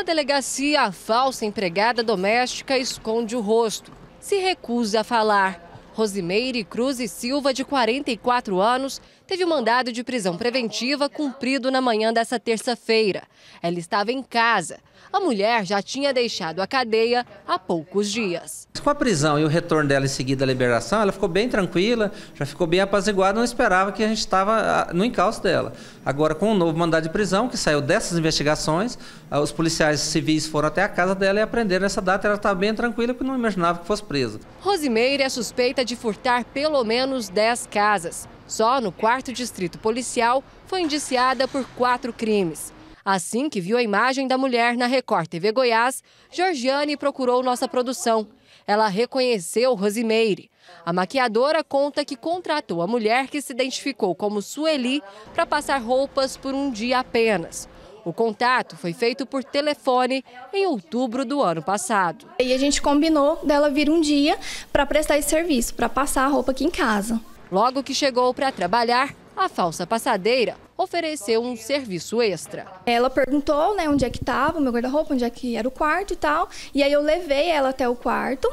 na delegacia, a falsa empregada doméstica esconde o rosto, se recusa a falar. Rosimeire Cruz e Silva, de 44 anos, teve o um mandado de prisão preventiva cumprido na manhã dessa terça-feira. Ela estava em casa. A mulher já tinha deixado a cadeia há poucos dias. Com a prisão e o retorno dela em seguida à liberação, ela ficou bem tranquila, já ficou bem apaziguada, não esperava que a gente estava ah, no encalço dela. Agora, com o novo mandado de prisão, que saiu dessas investigações, ah, os policiais civis foram até a casa dela e aprenderam essa data. Ela está bem tranquila, porque não imaginava que fosse presa. Rosimeire é suspeita de furtar pelo menos 10 casas. Só no quarto distrito policial foi indiciada por quatro crimes. Assim que viu a imagem da mulher na Record TV Goiás, Georgiane procurou nossa produção. Ela reconheceu Rosimeire. A maquiadora conta que contratou a mulher que se identificou como Sueli para passar roupas por um dia apenas. O contato foi feito por telefone em outubro do ano passado. E a gente combinou dela vir um dia para prestar esse serviço, para passar a roupa aqui em casa. Logo que chegou para trabalhar, a falsa passadeira ofereceu um serviço extra. Ela perguntou né, onde é que estava o meu guarda-roupa, onde é que era o quarto e tal. E aí eu levei ela até o quarto.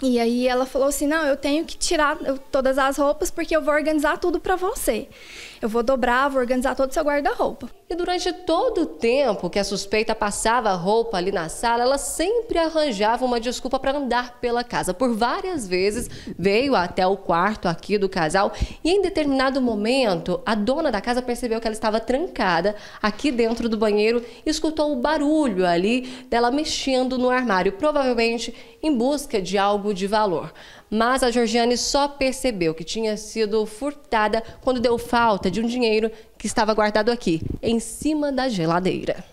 E aí ela falou assim: "Não, eu tenho que tirar todas as roupas porque eu vou organizar tudo para você. Eu vou dobrar, vou organizar todo o seu guarda-roupa." E durante todo o tempo que a suspeita passava roupa ali na sala, ela sempre arranjava uma desculpa para andar pela casa. Por várias vezes veio até o quarto aqui do casal e em determinado momento a dona da casa percebeu que ela estava trancada aqui dentro do banheiro e escutou o barulho ali dela mexendo no armário, provavelmente em busca de algo de valor mas a Georgiane só percebeu que tinha sido furtada quando deu falta de um dinheiro que estava guardado aqui, em cima da geladeira.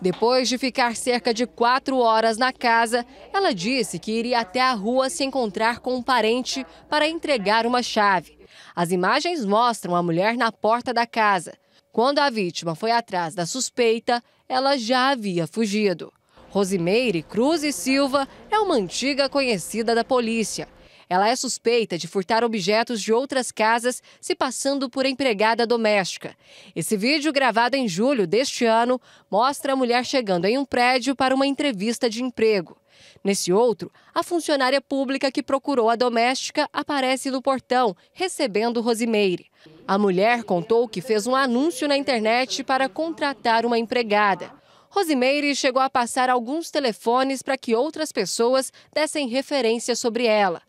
Depois de ficar cerca de quatro horas na casa, ela disse que iria até a rua se encontrar com um parente para entregar uma chave. As imagens mostram a mulher na porta da casa. Quando a vítima foi atrás da suspeita, ela já havia fugido. Rosimeire Cruz e Silva é uma antiga conhecida da polícia. Ela é suspeita de furtar objetos de outras casas se passando por empregada doméstica. Esse vídeo, gravado em julho deste ano, mostra a mulher chegando em um prédio para uma entrevista de emprego. Nesse outro, a funcionária pública que procurou a doméstica aparece no portão, recebendo Rosimeire. A mulher contou que fez um anúncio na internet para contratar uma empregada. Rosimeire chegou a passar alguns telefones para que outras pessoas dessem referência sobre ela.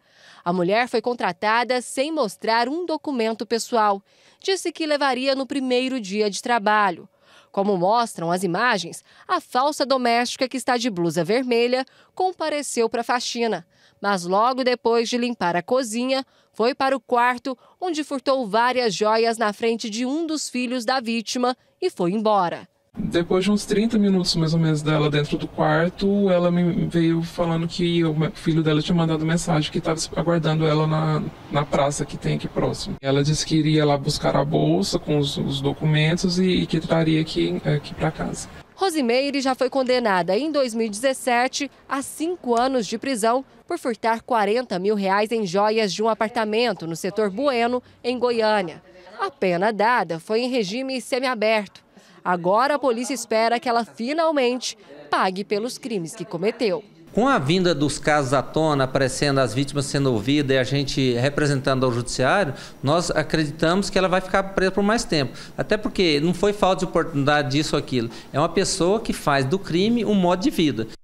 A mulher foi contratada sem mostrar um documento pessoal. Disse que levaria no primeiro dia de trabalho. Como mostram as imagens, a falsa doméstica que está de blusa vermelha compareceu para a faxina, mas logo depois de limpar a cozinha, foi para o quarto, onde furtou várias joias na frente de um dos filhos da vítima e foi embora. Depois de uns 30 minutos mais ou menos dela dentro do quarto, ela me veio falando que o filho dela tinha mandado mensagem que estava aguardando ela na, na praça que tem aqui próximo. Ela disse que iria lá buscar a bolsa com os, os documentos e, e, que traria aqui, aqui para casa. Rosimeire já foi condenada em 2017 a cinco anos de prisão por furtar 40 mil reais em joias de um apartamento no setor Bueno, em Goiânia. A pena dada foi em regime semiaberto. Agora a polícia espera que ela finalmente pague pelos crimes que cometeu. Com a vinda dos casos à tona, aparecendo as vítimas sendo ouvidas e a gente representando ao judiciário, nós acreditamos que ela vai ficar presa por mais tempo. Até porque não foi falta de oportunidade disso ou aquilo. É uma pessoa que faz do crime um modo de vida.